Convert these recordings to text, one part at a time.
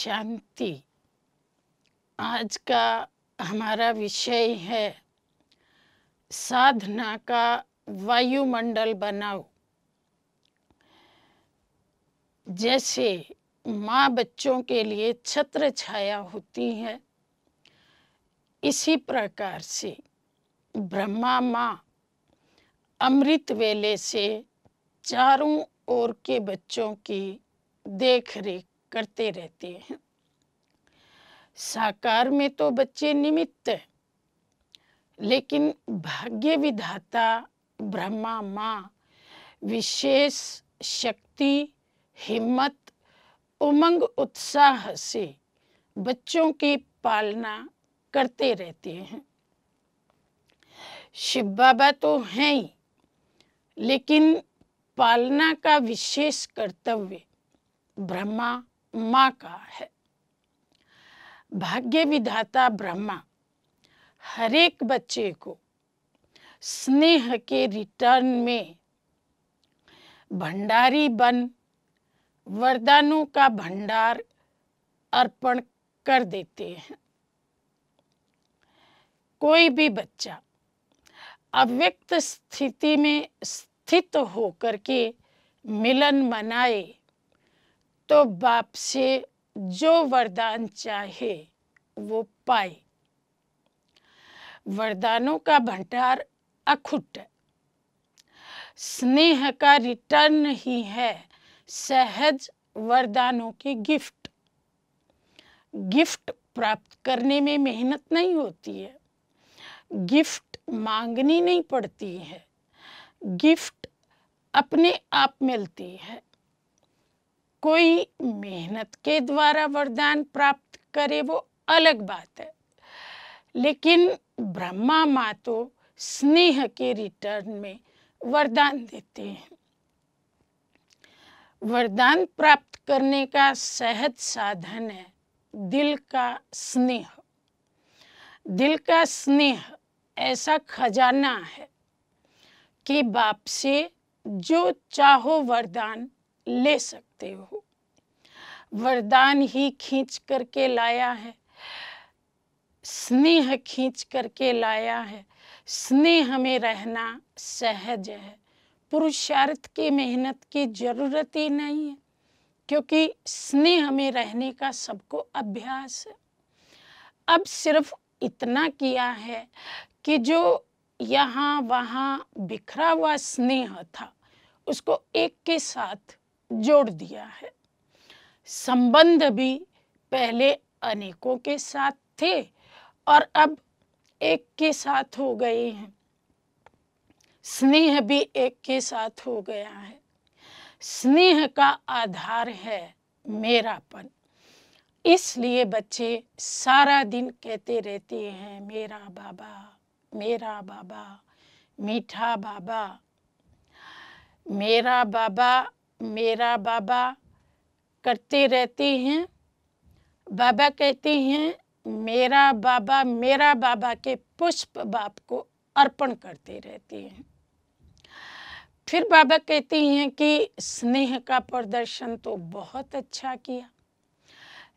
शांति आज का हमारा विषय है साधना का वायुमंडल बनाओ जैसे माँ बच्चों के लिए छत्र छाया होती है इसी प्रकार से ब्रह्मा माँ अमृत वेले से चारों ओर के बच्चों की देखरेख करते रहते हैं साकार में तो बच्चे निमित्त है लेकिन भाग्य विधाता ब्रह्मा माँ विशेष शक्ति हिम्मत उमंग उत्साह से बच्चों की पालना करते रहते हैं शिव बाबा तो हैं ही लेकिन पालना का विशेष कर्तव्य ब्रह्मा माँ का है भाग्य विधाता ब्रह्मा हरेक बच्चे को स्नेह के रिटर्न में भंडारी बन वरदानों का भंडार अर्पण कर देते हैं कोई भी बच्चा अव्यक्त स्थिति में स्थित होकर के मिलन मनाए तो बाप से जो वरदान चाहे वो पाए वरदानों का भंडार अखुट स्नेह का रिटर्न ही है सहज वरदानों की गिफ्ट गिफ्ट प्राप्त करने में मेहनत नहीं होती है गिफ्ट मांगनी नहीं पड़ती है गिफ्ट अपने आप मिलती है कोई मेहनत के द्वारा वरदान प्राप्त करे वो अलग बात है लेकिन ब्रह्मा माँ तो स्नेह के रिटर्न में वरदान देते हैं वरदान प्राप्त करने का सहज साधन है दिल का स्नेह दिल का स्नेह ऐसा खजाना है कि बाप से जो चाहो वरदान ले सको सकते हो वरदान ही खींच करके लाया है स्नेह खींच करके लाया है स्नेह में रहना सहज है पुरुषार्थ की मेहनत की जरूरत ही नहीं है क्योंकि स्नेह में रहने का सबको अभ्यास है अब सिर्फ इतना किया है कि जो यहाँ वहाँ बिखरा हुआ स्नेह था उसको एक के साथ जोड़ दिया है संबंध भी पहले अनेकों के साथ थे और अब एक के साथ हो गए हैं स्नेह भी एक के साथ हो गया है स्नेह का आधार है मेरापन इसलिए बच्चे सारा दिन कहते रहते हैं मेरा बाबा मेरा बाबा मीठा बाबा मेरा बाबा मेरा बाबा करते रहते हैं बाबा कहते हैं मेरा बाबा मेरा बाबा के पुष्प बाप को अर्पण करते रहते हैं फिर बाबा कहते हैं कि स्नेह का प्रदर्शन तो बहुत अच्छा किया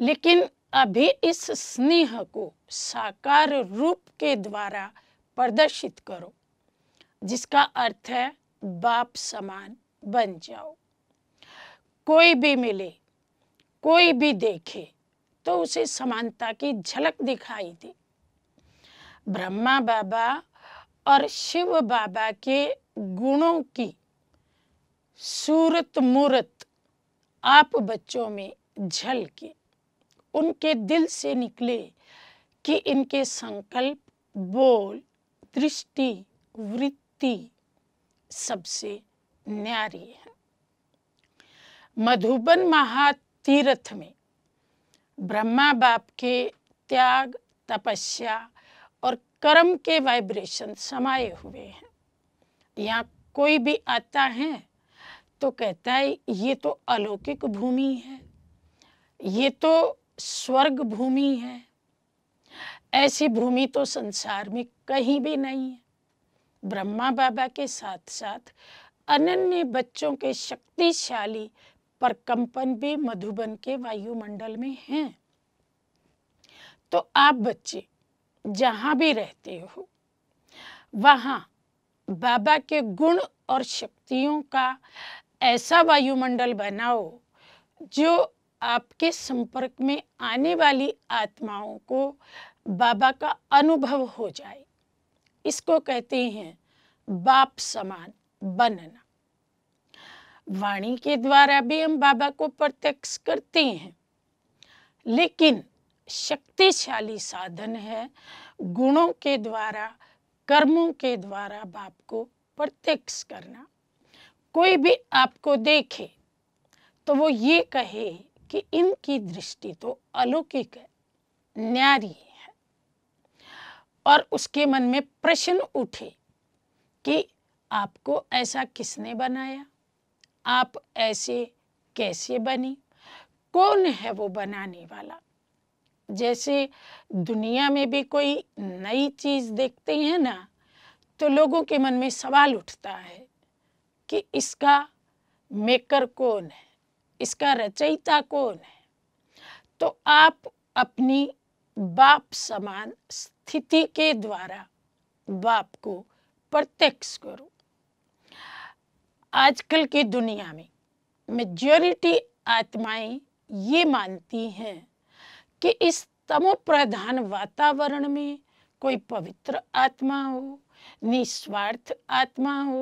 लेकिन अभी इस स्नेह को साकार रूप के द्वारा प्रदर्शित करो जिसका अर्थ है बाप समान बन जाओ कोई भी मिले कोई भी देखे तो उसे समानता की झलक दिखाई दी ब्रह्मा बाबा और शिव बाबा के गुणों की सूरत मूरत आप बच्चों में झलके उनके दिल से निकले कि इनके संकल्प बोल दृष्टि वृत्ति सबसे न्यारी है मधुबन महातीर्थ में ब्रह्मा बाप के त्याग तपस्या और कर्म के वाइब्रेशन समाये हुए हैं यहाँ कोई भी आता है तो कहता है ये तो अलौकिक भूमि है ये तो स्वर्ग भूमि है ऐसी भूमि तो संसार में कहीं भी नहीं है ब्रह्मा बाबा के साथ साथ अनन्य बच्चों के शक्तिशाली पर कंपन भी मधुबन के वायुमंडल में हैं तो आप बच्चे जहाँ भी रहते हो वहाँ बाबा के गुण और शक्तियों का ऐसा वायुमंडल बनाओ जो आपके संपर्क में आने वाली आत्माओं को बाबा का अनुभव हो जाए इसको कहते हैं बाप समान बनना वाणी के द्वारा भी हम बाबा को प्रत्यक्ष करते हैं लेकिन शक्तिशाली साधन है गुणों के द्वारा कर्मों के द्वारा बाप को प्रत्यक्ष करना कोई भी आपको देखे तो वो ये कहे कि इनकी दृष्टि तो अलौकिक है न्यारी है और उसके मन में प्रश्न उठे कि आपको ऐसा किसने बनाया आप ऐसे कैसे बनी कौन है वो बनाने वाला जैसे दुनिया में भी कोई नई चीज़ देखते हैं ना तो लोगों के मन में सवाल उठता है कि इसका मेकर कौन है इसका रचयिता कौन है तो आप अपनी बाप समान स्थिति के द्वारा बाप को प्रत्यक्ष करो आजकल की दुनिया में मेजोरिटी आत्माएं ये मानती हैं कि इस प्रधान वातावरण में कोई पवित्र आत्मा हो निस्वार्थ आत्मा हो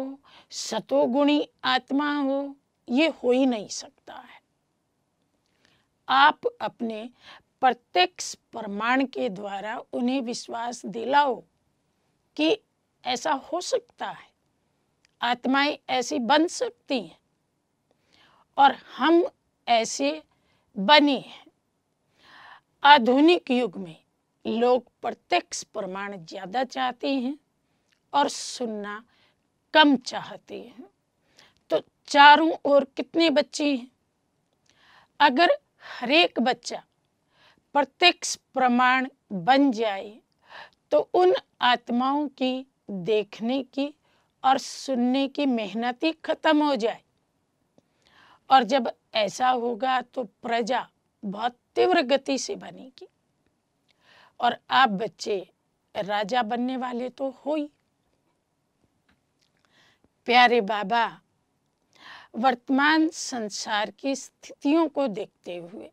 सतोगुणी आत्मा हो ये हो ही नहीं सकता है आप अपने प्रत्यक्ष प्रमाण के द्वारा उन्हें विश्वास दिलाओ कि ऐसा हो सकता है आत्माएं ऐसी बन सकती हैं और हम ऐसे बने हैं आधुनिक युग में लोग प्रत्यक्ष प्रमाण ज़्यादा चाहते हैं और सुनना कम चाहते हैं तो चारों ओर कितने बच्चे हैं अगर हरेक बच्चा प्रत्यक्ष प्रमाण बन जाए तो उन आत्माओं की देखने की और सुनने की मेहनत ही खत्म हो जाए और जब ऐसा होगा तो प्रजा बहुत तीव्र गति से बनेगी और आप बच्चे राजा बनने वाले तो हो ही प्यारे बाबा वर्तमान संसार की स्थितियों को देखते हुए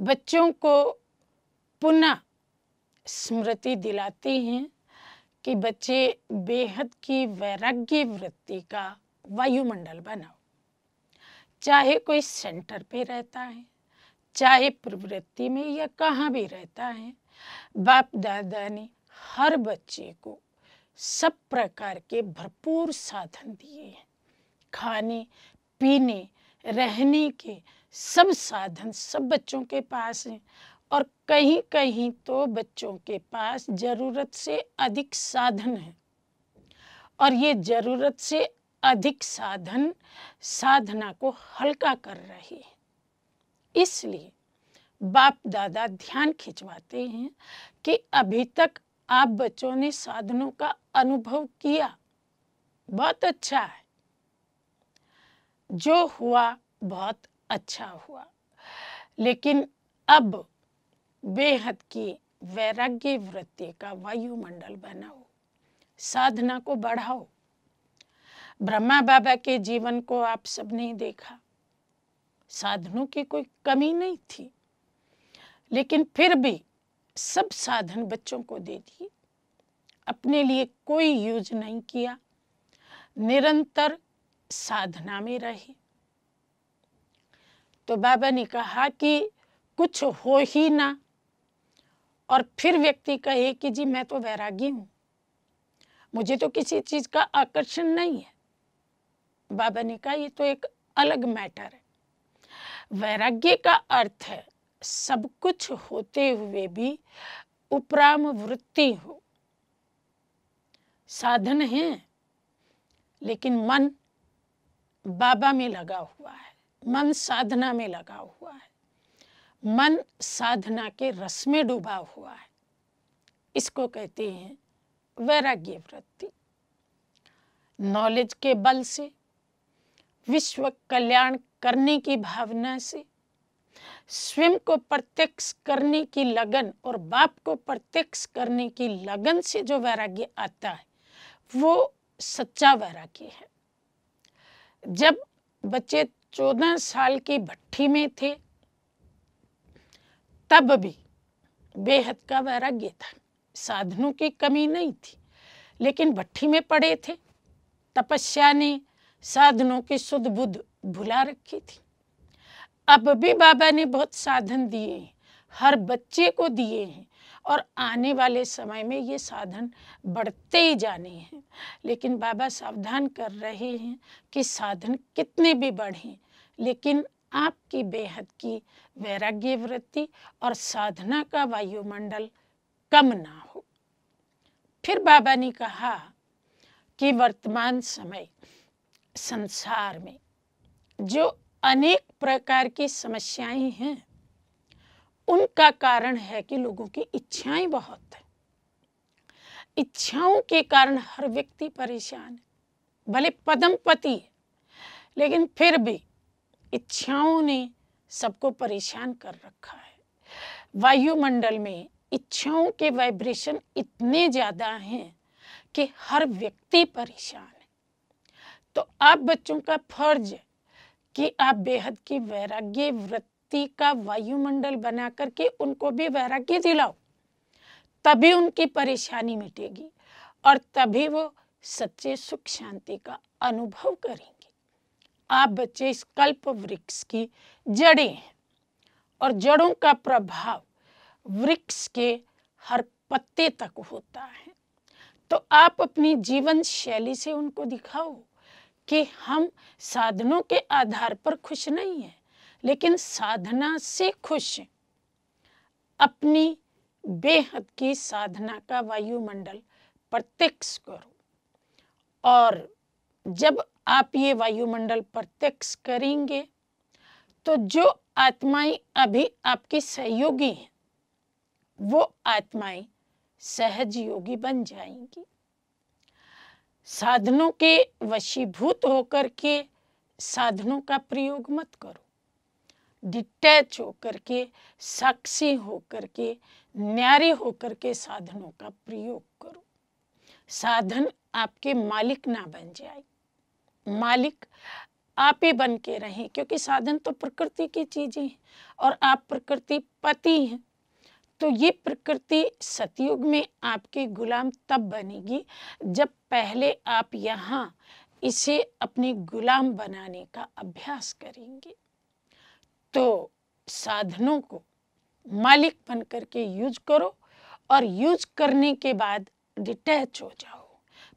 बच्चों को पुनः स्मृति दिलाते हैं कि बच्चे बेहद की वैराग्य वृत्ति का वायुमंडल बनाओ चाहे कोई सेंटर पे रहता है चाहे प्रवृत्ति में या कहाँ भी रहता है बाप दादा ने हर बच्चे को सब प्रकार के भरपूर साधन दिए हैं खाने पीने रहने के सब साधन सब बच्चों के पास हैं और कहीं कहीं तो बच्चों के पास ज़रूरत से अधिक साधन है और ये ज़रूरत से अधिक साधन साधना को हल्का कर रहे हैं इसलिए बाप दादा ध्यान खिंचवाते हैं कि अभी तक आप बच्चों ने साधनों का अनुभव किया बहुत अच्छा है जो हुआ बहुत अच्छा हुआ लेकिन अब बेहद की वैराग्य वृत्ति का वायुमंडल बनाओ साधना को बढ़ाओ ब्रह्मा बाबा के जीवन को आप सबने देखा साधनों की कोई कमी नहीं थी लेकिन फिर भी सब साधन बच्चों को दे दिए अपने लिए कोई यूज नहीं किया निरंतर साधना में रहे तो बाबा ने कहा कि कुछ हो ही ना और फिर व्यक्ति कहे कि जी मैं तो वैरागी हूं मुझे तो किसी चीज़ का आकर्षण नहीं है बाबा ने कहा ये तो एक अलग मैटर है वैराग्य का अर्थ है सब कुछ होते हुए भी उपराम वृत्ति हो साधन है लेकिन मन बाबा में लगा हुआ है मन साधना में लगा हुआ मन साधना के रस में डूबा हुआ है इसको कहते हैं वैराग्य वृत्ति नॉलेज के बल से विश्व कल्याण करने की भावना से स्वयं को प्रत्यक्ष करने की लगन और बाप को प्रत्यक्ष करने की लगन से जो वैराग्य आता है वो सच्चा वैराग्य है जब बच्चे चौदह साल की भट्टी में थे तब भी बेहद का वैराग्य था साधनों की कमी नहीं थी लेकिन भट्टी में पड़े थे तपस्या ने साधनों की शुद्ध बुद्ध भुला रखी थी अब भी बाबा ने बहुत साधन दिए हैं हर बच्चे को दिए हैं और आने वाले समय में ये साधन बढ़ते ही जाने हैं लेकिन बाबा सावधान कर रहे हैं कि साधन कितने भी बढ़ें लेकिन आपकी बेहद की वैराग्य वृत्ति और साधना का वायुमंडल कम ना हो फिर बाबा ने कहा कि वर्तमान समय संसार में जो अनेक प्रकार की समस्याएं हैं उनका कारण है कि लोगों की इच्छाएं बहुत हैं इच्छाओं के कारण हर व्यक्ति परेशान है भले पदम पति है लेकिन फिर भी इच्छाओं ने सबको परेशान कर रखा है वायुमंडल में इच्छाओं के वाइब्रेशन इतने ज़्यादा हैं कि हर व्यक्ति परेशान है तो आप बच्चों का फर्ज कि आप बेहद की वैराग्य वृत्ति का वायुमंडल बना करके उनको भी वैराग्य दिलाओ तभी उनकी परेशानी मिटेगी और तभी वो सच्चे सुख शांति का अनुभव करेंगे आप बच्चे इस कल्प वृक्ष की जड़ें हैं और जड़ों का प्रभाव वृक्ष के हर पत्ते तक होता है तो आप अपनी जीवन शैली से उनको दिखाओ कि हम साधनों के आधार पर खुश नहीं हैं लेकिन साधना से खुश हैं अपनी बेहद की साधना का वायुमंडल प्रत्यक्ष करो और जब आप ये वायुमंडल प्रत्यक्ष करेंगे तो जो आत्माएं अभी आपकी सहयोगी हैं वो आत्माएं सहज योगी बन जाएंगी साधनों के वशीभूत होकर के साधनों का प्रयोग मत करो डिटैच होकर के साक्षी होकर के न्यारे होकर के साधनों का प्रयोग करो साधन आपके मालिक ना बन जाए मालिक आप ही बन के रहें क्योंकि साधन तो प्रकृति की चीज़ें हैं और आप प्रकृति पति हैं तो ये प्रकृति सतयुग में आपके गुलाम तब बनेगी जब पहले आप यहाँ इसे अपने गुलाम बनाने का अभ्यास करेंगे तो साधनों को मालिक बन करके यूज करो और यूज करने के बाद डिटैच हो जाओ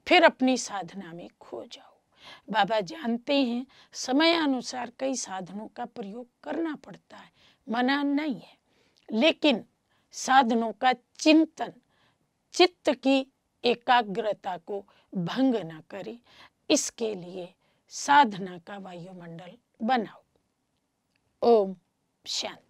फिर अपनी साधना में खो जाओ बाबा जानते हैं समय अनुसार कई साधनों का प्रयोग करना पड़ता है मना नहीं है लेकिन साधनों का चिंतन चित्त की एकाग्रता को भंग न करे इसके लिए साधना का वायुमंडल बनाओ ओम शांति